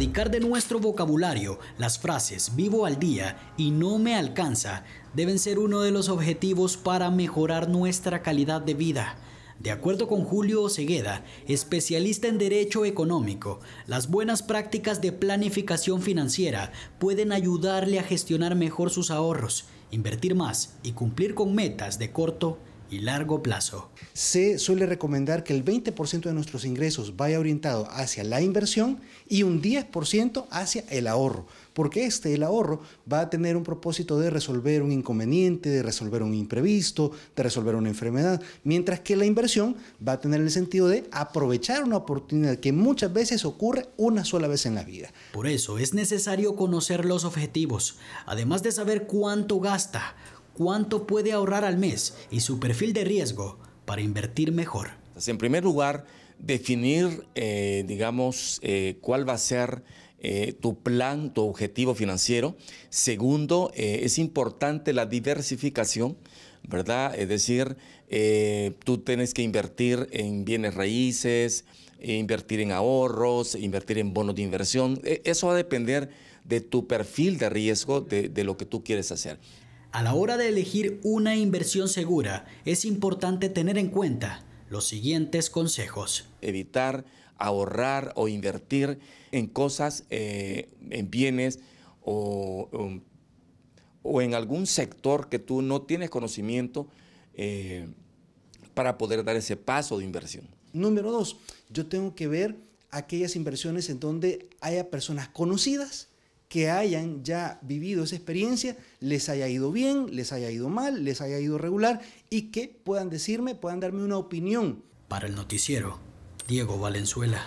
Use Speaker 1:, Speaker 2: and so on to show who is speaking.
Speaker 1: Dedicar de nuestro vocabulario las frases vivo al día y no me alcanza deben ser uno de los objetivos para mejorar nuestra calidad de vida. De acuerdo con Julio Osegueda, especialista en Derecho Económico, las buenas prácticas de planificación financiera pueden ayudarle a gestionar mejor sus ahorros,
Speaker 2: invertir más y cumplir con metas de corto y largo plazo. Se suele recomendar que el 20% de nuestros ingresos vaya orientado hacia la inversión y un 10% hacia el ahorro, porque este, el ahorro, va a tener un propósito de resolver un inconveniente, de resolver un imprevisto, de resolver una enfermedad, mientras que la inversión va a tener el sentido de aprovechar una oportunidad que muchas veces ocurre una sola vez en la vida.
Speaker 1: Por eso es necesario conocer los objetivos, además de saber cuánto gasta, cuánto puede ahorrar al mes y su perfil de riesgo para invertir
Speaker 3: mejor. En primer lugar, definir, eh, digamos, eh, cuál va a ser eh, tu plan, tu objetivo financiero. Segundo, es importante la diversificación, ¿verdad? Es decir, tú tienes que invertir en bienes raíces, invertir en ahorros, invertir en bonos de inversión. E, eso va a depender de tu perfil de riesgo, de, de lo que tú quieres hacer.
Speaker 1: A la hora de elegir una inversión segura, es importante tener en cuenta
Speaker 3: los siguientes consejos. Evitar ahorrar o invertir en cosas, eh, en bienes um, o, en algún sector que tú no tienes conocimiento eh, para poder dar ese paso de inversión.
Speaker 2: Número dos, yo tengo que ver aquellas inversiones en donde haya personas conocidas que hayan ya vivido esa experiencia, les haya ido bien, les haya ido mal, les haya ido regular y que puedan decirme, puedan darme una opinión.
Speaker 1: Para el noticiero, Diego Valenzuela.